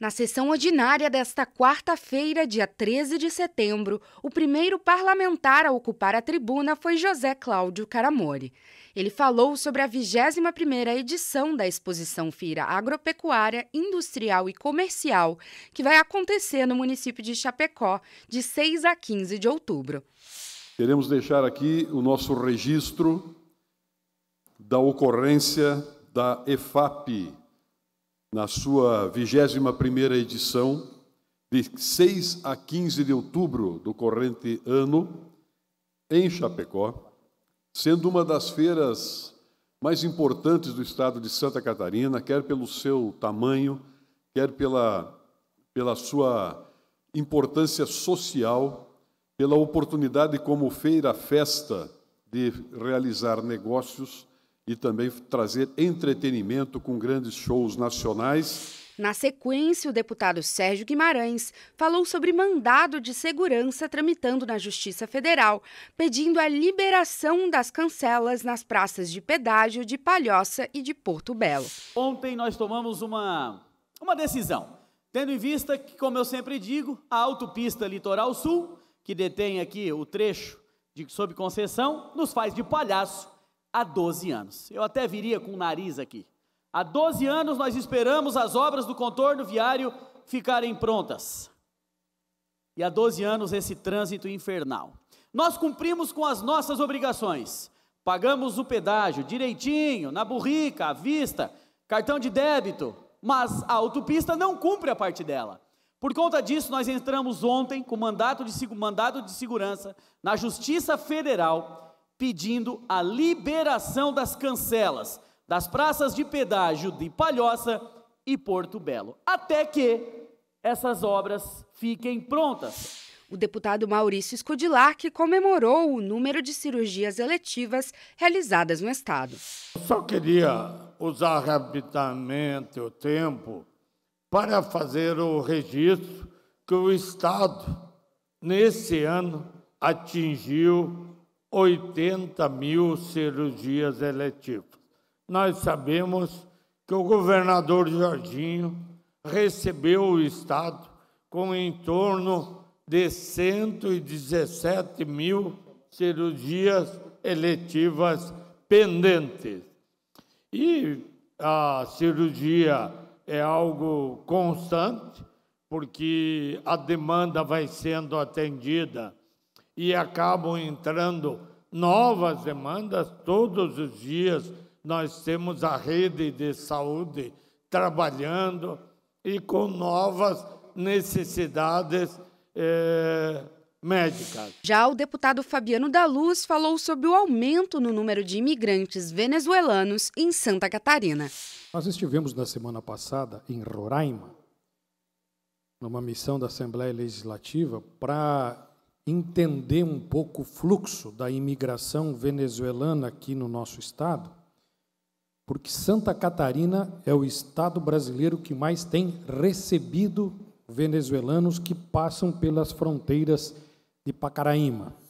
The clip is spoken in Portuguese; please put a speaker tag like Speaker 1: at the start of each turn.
Speaker 1: Na sessão ordinária desta quarta-feira, dia 13 de setembro, o primeiro parlamentar a ocupar a tribuna foi José Cláudio Caramori. Ele falou sobre a 21ª edição da Exposição fira Agropecuária, Industrial e Comercial, que vai acontecer no município de Chapecó, de 6 a 15 de outubro.
Speaker 2: Queremos deixar aqui o nosso registro da ocorrência da EFAP, na sua 21ª edição, de 6 a 15 de outubro do corrente ano, em Chapecó, sendo uma das feiras mais importantes do estado de Santa Catarina, quer pelo seu tamanho, quer pela, pela sua importância social, pela oportunidade como feira-festa de realizar negócios e também trazer entretenimento com grandes shows nacionais.
Speaker 1: Na sequência, o deputado Sérgio Guimarães falou sobre mandado de segurança tramitando na Justiça Federal, pedindo a liberação das cancelas nas praças de pedágio de Palhoça e de Porto Belo.
Speaker 3: Ontem nós tomamos uma, uma decisão, tendo em vista que, como eu sempre digo, a autopista Litoral Sul, que detém aqui o trecho de, sob concessão, nos faz de palhaço há 12 anos. Eu até viria com o nariz aqui. Há 12 anos nós esperamos as obras do contorno viário ficarem prontas. E há 12 anos esse trânsito infernal. Nós cumprimos com as nossas obrigações. Pagamos o pedágio direitinho, na burrica, à vista, cartão de débito, mas a autopista não cumpre a parte dela. Por conta disso, nós entramos ontem com mandato de, mandato de segurança na Justiça Federal pedindo a liberação das cancelas das praças de pedágio de Palhoça e Porto Belo, até que essas obras fiquem prontas.
Speaker 1: O deputado Maurício Scudilac comemorou o número de cirurgias eletivas realizadas no Estado. só
Speaker 4: queria usar rapidamente o tempo para fazer o registro que o Estado, nesse ano, atingiu 80 mil cirurgias eletivas. Nós sabemos que o governador Jorginho recebeu o Estado com em torno de 117 mil cirurgias eletivas pendentes. E a cirurgia é algo constante, porque a demanda vai sendo atendida e acabam entrando novas demandas todos os dias. Nós temos a rede de saúde trabalhando e com novas necessidades é, médicas.
Speaker 1: Já o deputado Fabiano da Luz falou sobre o aumento no número de imigrantes venezuelanos em Santa Catarina.
Speaker 5: Nós estivemos na semana passada em Roraima, numa missão da Assembleia Legislativa, para entender um pouco o fluxo da imigração venezuelana aqui no nosso estado, porque Santa Catarina é o estado brasileiro que mais tem recebido venezuelanos que passam pelas fronteiras de Pacaraíma.